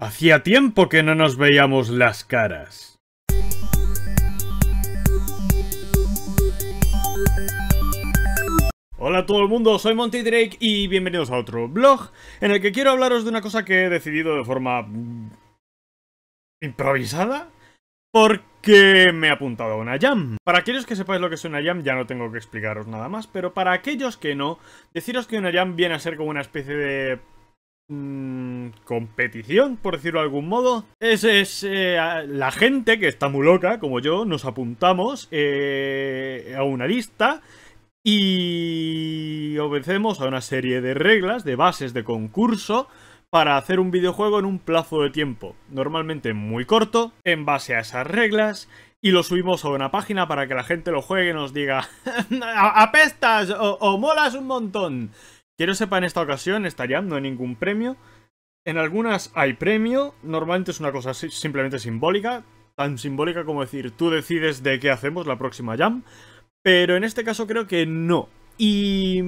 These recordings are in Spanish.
Hacía tiempo que no nos veíamos las caras. Hola a todo el mundo, soy Monty Drake y bienvenidos a otro blog en el que quiero hablaros de una cosa que he decidido de forma... Mm, improvisada porque me he apuntado a una jam. Para aquellos que sepáis lo que es una jam ya no tengo que explicaros nada más, pero para aquellos que no, deciros que una jam viene a ser como una especie de Mm, competición, por decirlo de algún modo, es, es eh, la gente que está muy loca, como yo, nos apuntamos eh, a una lista y obedecemos a una serie de reglas, de bases de concurso, para hacer un videojuego en un plazo de tiempo, normalmente muy corto, en base a esas reglas, y lo subimos a una página para que la gente lo juegue y nos diga, apestas o molas un montón. Quiero sepa en esta ocasión, esta jam no hay ningún premio. En algunas hay premio, normalmente es una cosa simplemente simbólica, tan simbólica como decir, tú decides de qué hacemos la próxima jam, pero en este caso creo que no. Y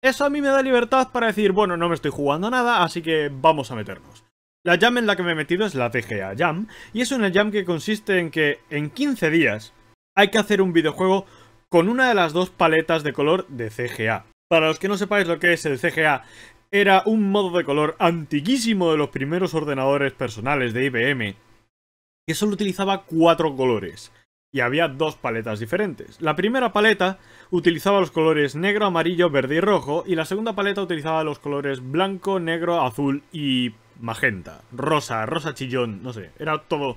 eso a mí me da libertad para decir, bueno, no me estoy jugando nada, así que vamos a meternos. La jam en la que me he metido es la TGA Jam, y es una jam que consiste en que en 15 días hay que hacer un videojuego con una de las dos paletas de color de CGA. Para los que no sepáis lo que es el CGA, era un modo de color antiquísimo de los primeros ordenadores personales de IBM, que solo utilizaba cuatro colores, y había dos paletas diferentes. La primera paleta utilizaba los colores negro, amarillo, verde y rojo, y la segunda paleta utilizaba los colores blanco, negro, azul y magenta, rosa, rosa chillón, no sé, era todo...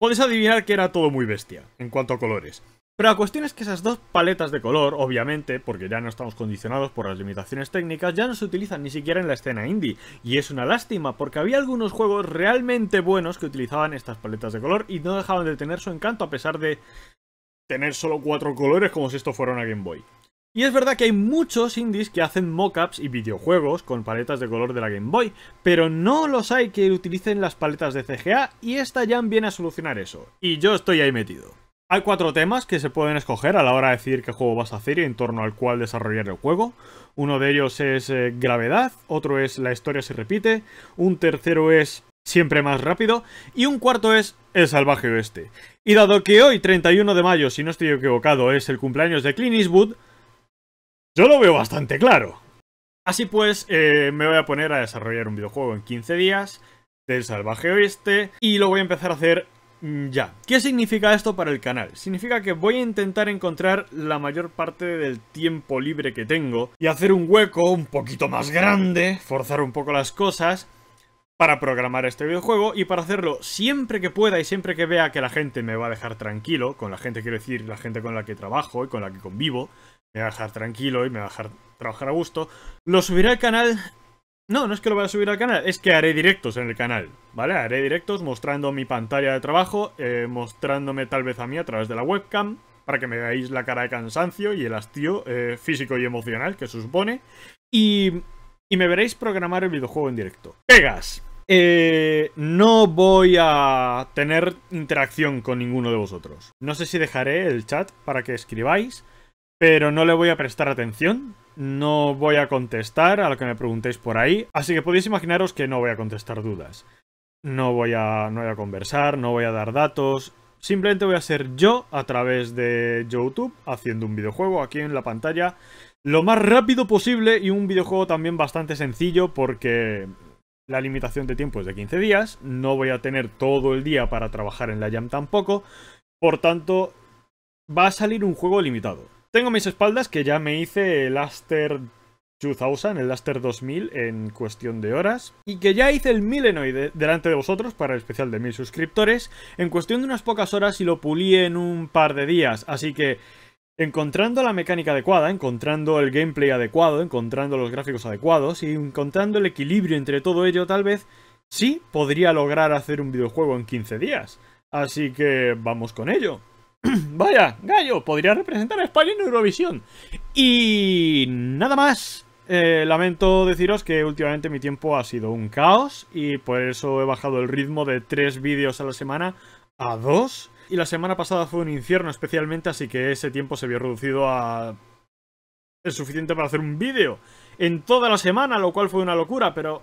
Podéis adivinar que era todo muy bestia, en cuanto a colores. Pero la cuestión es que esas dos paletas de color, obviamente, porque ya no estamos condicionados por las limitaciones técnicas, ya no se utilizan ni siquiera en la escena indie. Y es una lástima, porque había algunos juegos realmente buenos que utilizaban estas paletas de color y no dejaban de tener su encanto a pesar de tener solo cuatro colores como si esto fuera una Game Boy. Y es verdad que hay muchos indies que hacen mockups y videojuegos con paletas de color de la Game Boy, pero no los hay que utilicen las paletas de CGA y esta Jam viene a solucionar eso. Y yo estoy ahí metido. Hay cuatro temas que se pueden escoger a la hora de decir qué juego vas a hacer y en torno al cual desarrollar el juego. Uno de ellos es eh, gravedad, otro es la historia se repite, un tercero es siempre más rápido y un cuarto es el salvaje oeste. Y dado que hoy, 31 de mayo, si no estoy equivocado, es el cumpleaños de Clint Eastwood, yo lo veo bastante claro. Así pues, eh, me voy a poner a desarrollar un videojuego en 15 días del salvaje oeste y lo voy a empezar a hacer Mm, ya, ¿qué significa esto para el canal? Significa que voy a intentar encontrar la mayor parte del tiempo libre que tengo y hacer un hueco un poquito más grande, forzar un poco las cosas para programar este videojuego y para hacerlo siempre que pueda y siempre que vea que la gente me va a dejar tranquilo, con la gente quiero decir la gente con la que trabajo y con la que convivo, me va a dejar tranquilo y me va a dejar trabajar a gusto, lo subiré al canal no, no es que lo vaya a subir al canal, es que haré directos en el canal, ¿vale? Haré directos mostrando mi pantalla de trabajo, eh, mostrándome tal vez a mí a través de la webcam, para que me veáis la cara de cansancio y el hastío eh, físico y emocional que se supone, y, y, me veréis programar el videojuego en directo. Pegas. Eh, no voy a tener interacción con ninguno de vosotros. No sé si dejaré el chat para que escribáis pero no le voy a prestar atención. No voy a contestar a lo que me preguntéis por ahí, así que podéis imaginaros que no voy a contestar dudas. No voy a, no voy a conversar, no voy a dar datos, Simplemente voy a ser yo a través de YouTube haciendo un videojuego aquí en la pantalla lo más rápido posible y un videojuego también bastante sencillo porque la limitación de tiempo es de 15 días, no voy a tener todo el día para trabajar en la jam tampoco, por tanto va a salir un juego limitado. Tengo mis espaldas que ya me hice el Aster 2000, el Aster 2000 en cuestión de horas. Y que ya hice el Milenoid delante de vosotros para el especial de mil suscriptores en cuestión de unas pocas horas y lo pulí en un par de días. Así que encontrando la mecánica adecuada, encontrando el gameplay adecuado, encontrando los gráficos adecuados y encontrando el equilibrio entre todo ello tal vez sí podría lograr hacer un videojuego en 15 días. Así que vamos con ello. Vaya, Gallo, podría representar a España en Eurovisión. Y nada más. Eh, lamento deciros que últimamente mi tiempo ha sido un caos y por eso he bajado el ritmo de tres vídeos a la semana a dos. Y la semana pasada fue un infierno especialmente, así que ese tiempo se vio reducido a... Es suficiente para hacer un vídeo en toda la semana, lo cual fue una locura, pero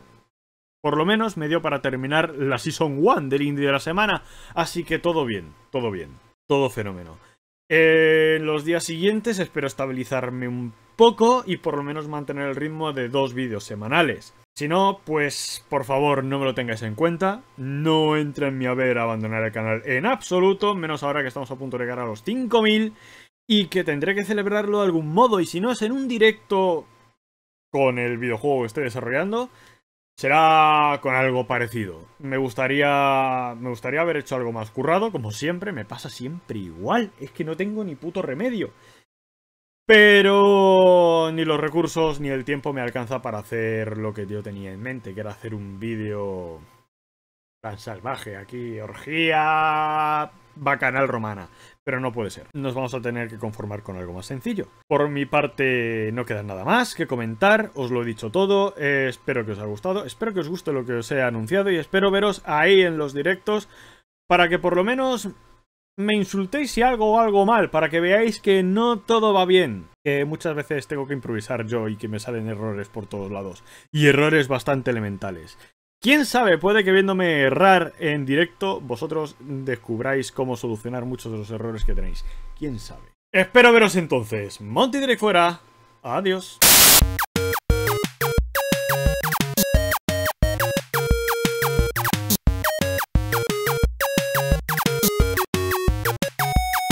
por lo menos me dio para terminar la Season 1 del Indie de la semana, así que todo bien, todo bien todo fenómeno. en eh, los días siguientes espero estabilizarme un poco y por lo menos mantener el ritmo de dos vídeos semanales. Si no, pues por favor no me lo tengáis en cuenta, no entra en mi haber abandonar el canal en absoluto, menos ahora que estamos a punto de llegar a los 5000 y que tendré que celebrarlo de algún modo y si no es en un directo con el videojuego que estoy desarrollando, Será con algo parecido. Me gustaría. Me gustaría haber hecho algo más currado, como siempre, me pasa siempre igual. Es que no tengo ni puto remedio. Pero ni los recursos ni el tiempo me alcanza para hacer lo que yo tenía en mente, que era hacer un vídeo salvaje, aquí orgía bacanal romana. Pero no puede ser. Nos vamos a tener que conformar con algo más sencillo. Por mi parte no queda nada más que comentar. Os lo he dicho todo. Eh, espero que os haya gustado. Espero que os guste lo que os he anunciado. Y espero veros ahí en los directos. Para que por lo menos me insultéis si algo o algo mal. Para que veáis que no todo va bien. Que muchas veces tengo que improvisar yo y que me salen errores por todos lados. Y errores bastante elementales. Quién sabe, puede que viéndome errar en directo, vosotros descubráis cómo solucionar muchos de los errores que tenéis. Quién sabe. Espero veros entonces. Monty fuera. Adiós.